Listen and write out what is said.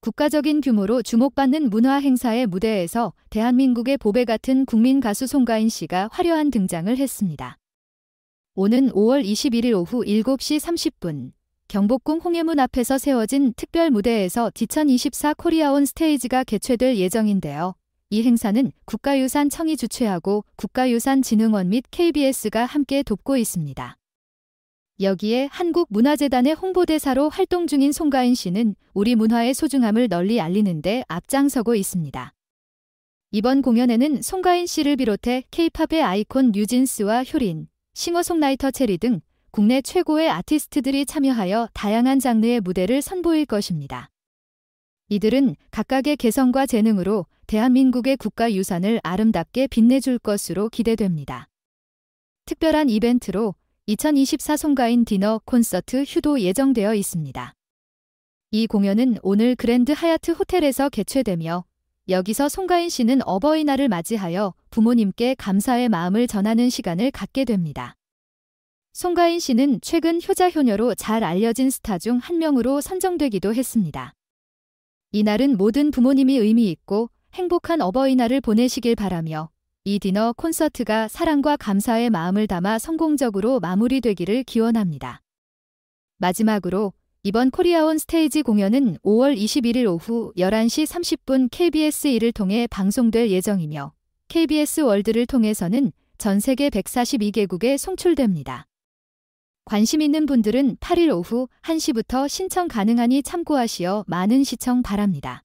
국가적인 규모로 주목받는 문화 행사의 무대에서 대한민국의 보배 같은 국민 가수 송가인 씨가 화려한 등장을 했습니다. 오는 5월 21일 오후 7시 30분 경복궁 홍해문 앞에서 세워진 특별 무대에서 디천24 코리아온 스테이지가 개최될 예정인데요. 이 행사는 국가유산청이 주최하고 국가유산진흥원 및 KBS가 함께 돕고 있습니다. 여기에 한국문화재단의 홍보대사로 활동 중인 송가인 씨는 우리 문화의 소중함을 널리 알리는데 앞장서고 있습니다. 이번 공연에는 송가인 씨를 비롯해 케이팝의 아이콘 뉴진스와 효린, 싱어송라이터 체리 등 국내 최고의 아티스트들이 참여하여 다양한 장르의 무대를 선보일 것입니다. 이들은 각각의 개성과 재능으로 대한민국의 국가 유산을 아름답게 빛내줄 것으로 기대됩니다. 특별한 이벤트로 2024 송가인 디너 콘서트 휴도 예정되어 있습니다. 이 공연은 오늘 그랜드 하얏트 호텔에서 개최되며 여기서 송가인 씨는 어버이날을 맞이하여 부모님께 감사의 마음을 전하는 시간을 갖게 됩니다. 송가인 씨는 최근 효자효녀로 잘 알려진 스타 중 한 명으로 선정되기도 했습니다. 이날은 모든 부모님이 의미 있고 행복한 어버이날을 보내시길 바라며 이 디너 콘서트가 사랑과 감사의 마음을 담아 성공적으로 마무리되기를 기원합니다. 마지막으로 이번 코리아온 스테이지 공연은 5월 21일 오후 11시 30분 KBS1을 통해 방송될 예정이며 KBS 월드를 통해서는 전 세계 142개국에 송출됩니다. 관심 있는 분들은 8일 오후 1시부터 신청 가능하니 참고하시어 많은 시청 바랍니다.